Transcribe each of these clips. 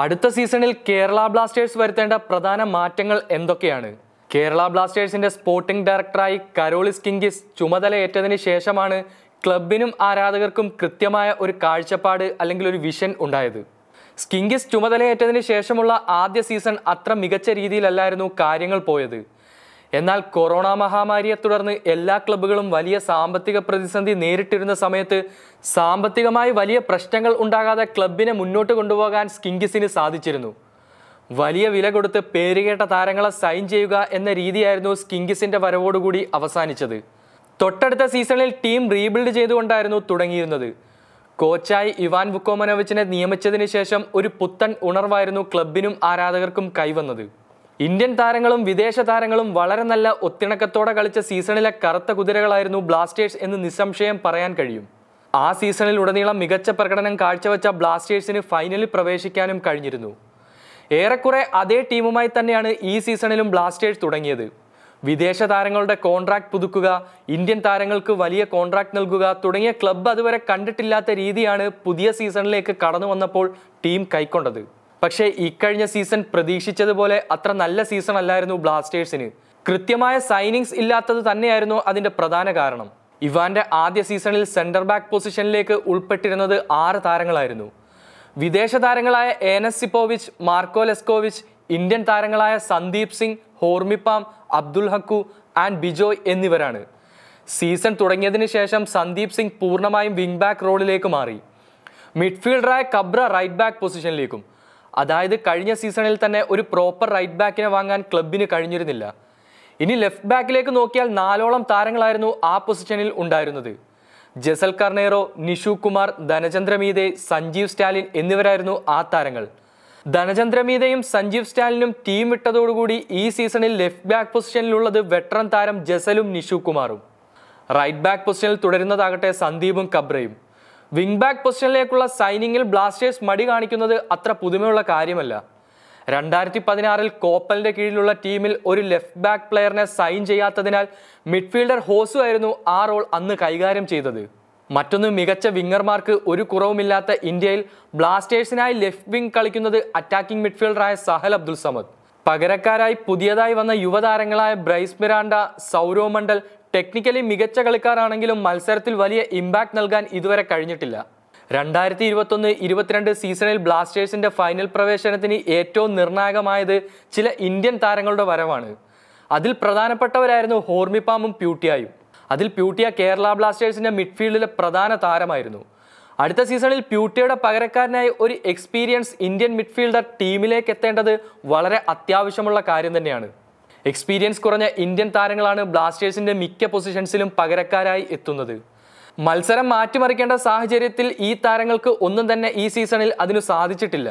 അടുത്ത സീസണിൽ കേരള ബ്ലാസ്റ്റേഴ്സ് വരുത്തേണ്ട പ്രധാന മാറ്റങ്ങൾ എന്തൊക്കെയാണ് കേരള ബ്ലാസ്റ്റേഴ്സിന്റെ സ്പോർട്ടിംഗ് ഡയറക്ടറായി കരോളിസ് കിങ്കിസ് ചുമതലയേറ്റതിന് ശേഷമാണ് ക്ലബിനും ആരാധകർക്കും കൃത്യമായ ഒരു കാഴ്ചപ്പാട് അല്ലെങ്കിൽ ഒരു വിഷൻ ഉണ്ടായത് സ്കിങ്കിസ് ചുമതലയേറ്റതിന് ശേഷമുള്ള ആദ്യ സീസൺ അത്ര മികച്ച രീതിയിലല്ലായിരുന്നു കാര്യങ്ങൾ പോയത് എന്നാൽ കൊറോണ മഹാമാരിയെ തുടർന്ന് എല്ലാ ക്ലബ്ബുകളും വലിയ സാമ്പത്തിക പ്രതിസന്ധി നേരിട്ടിരുന്ന സമയത്ത് സാമ്പത്തികമായി വലിയ പ്രശ്നങ്ങൾ ഉണ്ടാകാതെ ക്ലബിനെ മുന്നോട്ട് കൊണ്ടുപോകാൻ സ്കിങ്കിസിന് സാധിച്ചിരുന്നു വലിയ വില കൊടുത്ത് പേരുകേട്ട താരങ്ങളെ സൈൻ ചെയ്യുക എന്ന രീതിയായിരുന്നു സ്കിങ്കിസിന്റെ വരവോടുകൂടി അവസാനിച്ചത് തൊട്ടടുത്ത സീസണിൽ ടീം റീബിൽഡ് ചെയ്തുകൊണ്ടായിരുന്നു തുടങ്ങിയിരുന്നത് കോച്ചായി ഇവാൻ വുക്കോമനോവിച്ചിനെ നിയമിച്ചതിന് ശേഷം ഒരു പുത്തൻ ഉണർവായിരുന്നു ക്ലബിനും ആരാധകർക്കും കൈവന്നത് ഇന്ത്യൻ താരങ്ങളും വിദേശ താരങ്ങളും വളരെ നല്ല ഒത്തിണക്കത്തോടെ കളിച്ച സീസണിലെ കറുത്ത കുതിരകളായിരുന്നു ബ്ലാസ്റ്റേഴ്സ് എന്ന് നിസ്സംശയം പറയാൻ കഴിയും ആ സീസണിൽ ഉടനീളം മികച്ച പ്രകടനം കാഴ്ചവെച്ച ബ്ലാസ്റ്റേഴ്സിന് ഫൈനലിൽ പ്രവേശിക്കാനും കഴിഞ്ഞിരുന്നു ഏറെക്കുറെ അതേ ടീമുമായി തന്നെയാണ് ഈ സീസണിലും ബ്ലാസ്റ്റേഴ്സ് തുടങ്ങിയത് വിദേശ താരങ്ങളുടെ കോൺട്രാക്ട് പുതുക്കുക ഇന്ത്യൻ താരങ്ങൾക്ക് വലിയ കോൺട്രാക്ട് നൽകുക തുടങ്ങിയ ക്ലബ്ബ് അതുവരെ കണ്ടിട്ടില്ലാത്ത രീതിയാണ് പുതിയ സീസണിലേക്ക് കടന്നു വന്നപ്പോൾ ടീം കൈക്കൊണ്ടത് പക്ഷേ ഇക്കഴിഞ്ഞ സീസൺ പ്രതീക്ഷിച്ചതുപോലെ അത്ര നല്ല സീസൺ അല്ലായിരുന്നു ബ്ലാസ്റ്റേഴ്സിന് കൃത്യമായ സൈനിങ്സ് ഇല്ലാത്തത് തന്നെയായിരുന്നു അതിൻ്റെ പ്രധാന കാരണം ഇവാന്റെ ആദ്യ സീസണിൽ സെന്റർ ബാക്ക് പൊസിഷനിലേക്ക് ഉൾപ്പെട്ടിരുന്നത് ആറ് താരങ്ങളായിരുന്നു വിദേശ താരങ്ങളായ Enes Sipovic Marko Leskovic Indian താരങ്ങളായ സന്ദീപ് സിംഗ് ഹോർമിപ്പാം അബ്ദുൽ ഹക്കു ആൻഡ് ബിജോയ് എന്നിവരാണ് സീസൺ തുടങ്ങിയതിന് ശേഷം സന്ദീപ് സിംഗ് പൂർണ്ണമായും വിംഗ് ബാക്ക് റോളിലേക്ക് മാറി മിഡ്ഫീൽഡറായ കബ്ര റൈറ്റ് ബാക്ക് പൊസിഷനിലേക്കും അതായത് കഴിഞ്ഞ സീസണിൽ തന്നെ ഒരു പ്രോപ്പർ റൈറ്റ് ബാക്കിനെ വാങ്ങാൻ ക്ലബിന് കഴിഞ്ഞിരുന്നില്ല ഇനി ലെഫ്റ്റ് ബാക്കിലേക്ക് നോക്കിയാൽ നാലോളം താരങ്ങളായിരുന്നു ആ പൊസിഷനിൽ ഉണ്ടായിരുന്നത് ജസൽ കർണേറോ നിഷു കുമാർ ധനചന്ദ്ര മീതെ സഞ്ജീവ് സ്റ്റാലിൻ എന്നിവരായിരുന്നു ആ താരങ്ങൾ ധനചന്ദ്ര മീതയും സഞ്ജീവ് സ്റ്റാലിനും ടീം ഇട്ടതോടുകൂടി ഈ സീസണിൽ ലെഫ്റ്റ് ബാക്ക് പൊസിഷനിലുള്ളത് വെറ്ററൻ താരം ജസലും നിഷു കുമാറും റൈറ്റ് ബാക്ക് പൊസിഷനിൽ തുടരുന്നതാകട്ടെ സന്ദീപും കബ്രയും വിങ് ബാക്ക് പൊസിഷനിലേക്കുള്ള സൈനിങ്ങിൽ ബ്ലാസ്റ്റേഴ്സ് മടി കാണിക്കുന്നത് അത്ര പുതുമയുള്ള കാര്യമല്ല രണ്ടായിരത്തി പതിനാറിൽ കോപ്പലിന്റെ കീഴിലുള്ള ടീമിൽ ഒരു ലെഫ്റ്റ് ബാക്ക് പ്ലെയറിനെ സൈൻ ചെയ്യാത്തതിനാൽ മിഡ്ഫീൽഡർ ഹോസു ആയിരുന്നു ആ റോൾ അന്ന് കൈകാര്യം ചെയ്തത് മറ്റൊന്ന് മികച്ച വിങ്ങർമാർക്ക് ഒരു കുറവുമില്ലാത്ത ഇന്ത്യയിൽ ബ്ലാസ്റ്റേഴ്സിനായി ലെഫ്റ്റ് വിങ് കളിക്കുന്നത് അറ്റാക്കിംഗ് മിഡ്ഫീൽഡറായ സഹൽ അബ്ദുൾ സമദ് പകരക്കാരായി പുതിയതായി വന്ന യുവതാരങ്ങളായ ബ്രൈസ് മിറാണ്ട സൗരവ് മണ്ഡൽ ടെക്നിക്കലി മികച്ച കളിക്കാരാണെങ്കിലും മത്സരത്തിൽ വലിയ ഇമ്പാക്ട് നൽകാൻ ഇതുവരെ കഴിഞ്ഞിട്ടില്ല രണ്ടായിരത്തി ഇരുപത്തൊന്ന് ഇരുപത്തിരണ്ട് സീസണിൽ ബ്ലാസ്റ്റേഴ്സിന്റെ ഫൈനൽ പ്രവേശനത്തിന് ഏറ്റവും നിർണായകമായത് ചില ഇന്ത്യൻ താരങ്ങളുടെ വരവാണ് അതിൽ പ്രധാനപ്പെട്ടവരായിരുന്നു ഹോർമിപ്പാമും പ്യൂട്ടിയായും അതിൽ പ്യൂട്ടിയ കേരള ബ്ലാസ്റ്റേഴ്സിന്റെ മിഡ്ഫീൽഡിലെ പ്രധാന താരമായിരുന്നു അടുത്ത സീസണിൽ പ്യൂട്ടിയുടെ പകരക്കാരനായി ഒരു എക്സ്പീരിയൻസ് ഇന്ത്യൻ മിഡ്ഫീൽഡർ ടീമിലേക്ക് എത്തേണ്ടത് വളരെ അത്യാവശ്യമുള്ള കാര്യം തന്നെയാണ് എക്സ്പീരിയൻസ് കുറഞ്ഞ ഇന്ത്യൻ താരങ്ങളാണ് ബ്ലാസ്റ്റേഴ്സിന്റെ മിക്ക പൊസിഷൻസിലും പകരക്കാരായി എത്തുന്നത് മത്സരം മാറ്റിമറിക്കേണ്ട സാഹചര്യത്തിൽ ഈ താരങ്ങൾക്ക് ഒന്നും തന്നെ ഈ സീസണിൽ അതിനു സാധിച്ചിട്ടില്ല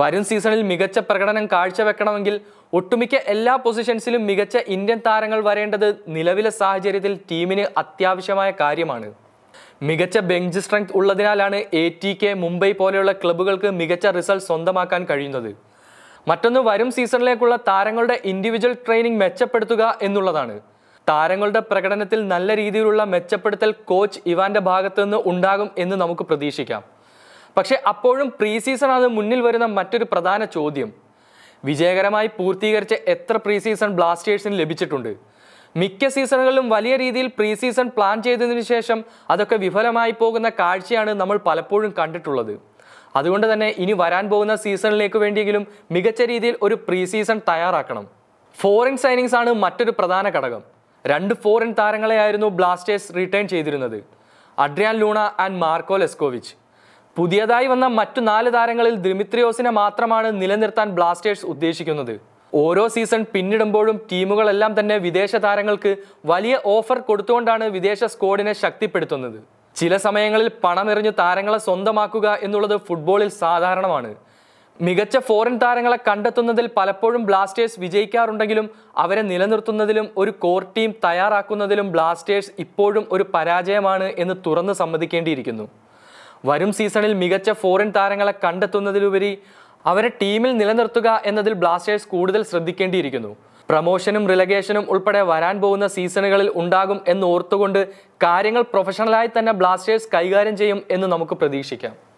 വരും സീസണിൽ മികച്ച പ്രകടനം കാഴ്ചവെക്കണമെങ്കിൽ ഒട്ടുമിക്ക എല്ലാ പൊസിഷൻസിലും മികച്ച ഇന്ത്യൻ താരങ്ങൾ വരേണ്ടത് നിലവിലെ സാഹചര്യത്തിൽ ടീമിന് അത്യാവശ്യമായ കാര്യമാണ് മികച്ച ബെഞ്ച് സ്ട്രെങ്ത് ഉള്ളതിനാലാണ് എ ടി കെ മുംബൈ പോലെയുള്ള ക്ലബ്ബുകൾക്ക് മികച്ച റിസൾട്ട് സ്വന്തമാക്കാൻ കഴിയുന്നത് മറ്റൊന്ന് വരും സീസണിലേക്കുള്ള താരങ്ങളുടെ ഇൻഡിവിജ്വൽ ട്രെയിനിങ് മെച്ചപ്പെടുത്തുക എന്നുള്ളതാണ് താരങ്ങളുടെ പ്രകടനത്തിൽ നല്ല രീതിയിലുള്ള മെച്ചപ്പെടുത്തൽ കോച്ച് ഇവാന്റെ ഭാഗത്തുനിന്ന് ഉണ്ടാകും എന്ന് നമുക്ക് പ്രതീക്ഷിക്കാം പക്ഷെ അപ്പോഴും പ്രീ സീസൺ ആണ് മുന്നിൽ വരുന്ന മറ്റൊരു പ്രധാന ചോദ്യം വിജയകരമായി പൂർത്തീകരിച്ച എത്ര പ്രീ സീസൺ ബ്ലാസ്റ്റേഴ്സിന് ലഭിച്ചിട്ടുണ്ട് മിക്ക സീസണുകളിലും വലിയ രീതിയിൽ പ്രീ സീസൺ പ്ലാൻ ചെയ്തതിനു ശേഷം അതൊക്കെ വിഫലമായി പോകുന്ന കാഴ്ചയാണ് നമ്മൾ പലപ്പോഴും കണ്ടിട്ടുള്ളത് അതുകൊണ്ട് തന്നെ ഇനി വരാൻ പോകുന്ന സീസണിലേക്ക് വേണ്ടിയെങ്കിലും മികച്ച രീതിയിൽ ഒരു പ്രീ സീസൺ തയ്യാറാക്കണം ഫോറിൻ സൈനിങ്സ് ആണ് മറ്റൊരു പ്രധാന ഘടകം രണ്ട് ഫോറിൻ താരങ്ങളെയായിരുന്നു ബ്ലാസ്റ്റേഴ്സ് റിട്ടേൺ ചെയ്തിരുന്നത് Adrian Luna and Marko Leskovic പുതിയതായി വന്ന മറ്റു നാല് താരങ്ങളിൽ ദിമിത്രിയോസിനെ മാത്രമാണ് നിലനിർത്താൻ ബ്ലാസ്റ്റേഴ്സ് ഉദ്ദേശിക്കുന്നത് ഓരോ സീസൺ പിന്നിടുമ്പോഴും ടീമുകളെല്ലാം തന്നെ വിദേശ താരങ്ങൾക്ക് വലിയ ഓഫർ കൊടുത്തുകൊണ്ടാണ് വിദേശ സ്ക്വാഡിനെ ശക്തിപ്പെടുത്തുന്നത് ചില സമയങ്ങളിൽ പണമെറിഞ്ഞ് താരങ്ങളെ സ്വന്തമാക്കുക എന്നുള്ളത് ഫുട്ബോളിൽ സാധാരണമാണ് മികച്ച ഫോറിൻ താരങ്ങളെ കണ്ടെത്തുന്നതിൽ പലപ്പോഴും ബ്ലാസ്റ്റേഴ്സ് വിജയിക്കാറുണ്ടെങ്കിലും അവരെ നിലനിർത്തുന്നതിലും ഒരു കോർ ടീം തയ്യാറാക്കുന്നതിലും ബ്ലാസ്റ്റേഴ്സ് ഇപ്പോഴും ഒരു പരാജയമാണ് എന്ന് തുറന്ന് സമ്മതിക്കേണ്ടിയിരിക്കുന്നു വരും സീസണിൽ മികച്ച ഫോറിൻ താരങ്ങളെ കണ്ടെത്തുന്നതിലുപരി അവരെ ടീമിൽ നിലനിർത്തുക എന്നതിൽ ബ്ലാസ്റ്റേഴ്സ് കൂടുതൽ ശ്രദ്ധിക്കേണ്ടിയിരിക്കുന്നു പ്രമോഷനും റിലഗേഷനും ഉൾപ്പെടെ വരാൻ പോകുന്ന സീസണുകളിൽ ഉണ്ടാകും എന്ന് ഓർത്തുകൊണ്ട് കാര്യങ്ങൾ പ്രൊഫഷണലായി തന്നെ ബ്ലാസ്റ്റേഴ്സ് കൈകാര്യം ചെയ്യും എന്ന് നമുക്ക് പ്രതീക്ഷിക്കാം